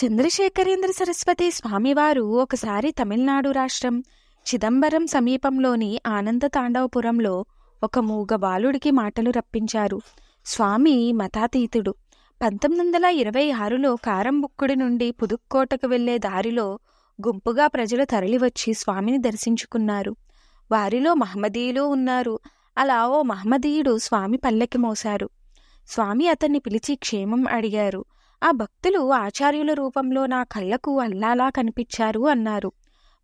చంద్రశేఖరేంద్ర సరస్వతి స్వామివారు ఒకసారి తమిళనాడు రాష్ట్రం చిదంబరం సమీపంలోని ఆనంద తాండవపురంలో ఒక మూగ బాలుడికి మాటలు రప్పించారు స్వామి మతాతీతుడు పంతొమ్మిది వందల ఇరవై ఆరులో కారంబుక్కుడి నుండి పుదుక్కోటకు వెళ్లే దారిలో గుంపుగా ప్రజలు తరలివచ్చి స్వామిని దర్శించుకున్నారు వారిలో మహమ్మదీయులు ఉన్నారు అలా ఓ మహమ్మదీయుడు స్వామి పల్లెకి మోశారు స్వామి అతన్ని పిలిచి క్షేమం అడిగారు ఆ భక్తులు ఆచార్యుల రూపంలో నా కళ్ళకు అల్లాలా కనిపించారు అన్నారు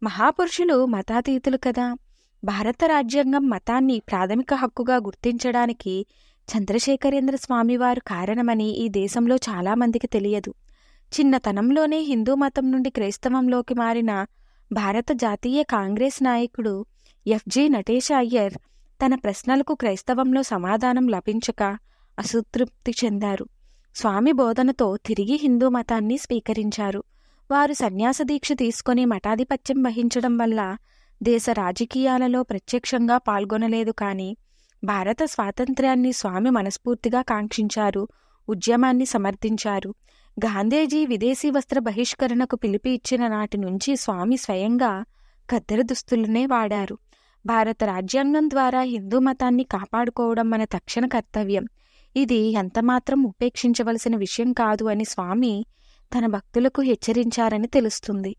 మహాపురుషులు మతాతీతులు కదా భారత రాజ్యాంగం మతాన్ని ప్రాథమిక హక్కుగా గుర్తించడానికి చంద్రశేఖరేంద్ర స్వామివారు కారణమని ఈ దేశంలో చాలామందికి తెలియదు చిన్నతనంలోనే హిందూ మతం నుండి క్రైస్తవంలోకి మారిన భారత జాతీయ కాంగ్రెస్ నాయకుడు ఎఫ్జి నటేష్ అయ్యర్ తన ప్రశ్నలకు క్రైస్తవంలో సమాధానం లభించక అసంతృప్తి చెందారు స్వామి బోధనతో తిరిగి హిందూ మతాన్ని స్వీకరించారు వారు సన్యాస దీక్ష తీసుకుని మఠాధిపత్యం వహించడం వల్ల దేశ రాజకీయాలలో ప్రత్యక్షంగా పాల్గొనలేదు కానీ భారత స్వాతంత్ర్యాన్ని స్వామి మనస్ఫూర్తిగా కాంక్షించారు ఉద్యమాన్ని సమర్థించారు గాంధీజీ విదేశీ వస్త్ర బహిష్కరణకు పిలిపి ఇచ్చిన నాటి నుంచి స్వామి స్వయంగా కద్దెర దుస్తులనే వాడారు భారత రాజ్యాంగం ద్వారా హిందూ మతాన్ని కాపాడుకోవడం మన తక్షణ కర్తవ్యం ఇది ఎంతమాత్రం ఉపేక్షించవలసిన విషయం కాదు అని స్వామి తన భక్తులకు హెచ్చరించారని తెలుస్తుంది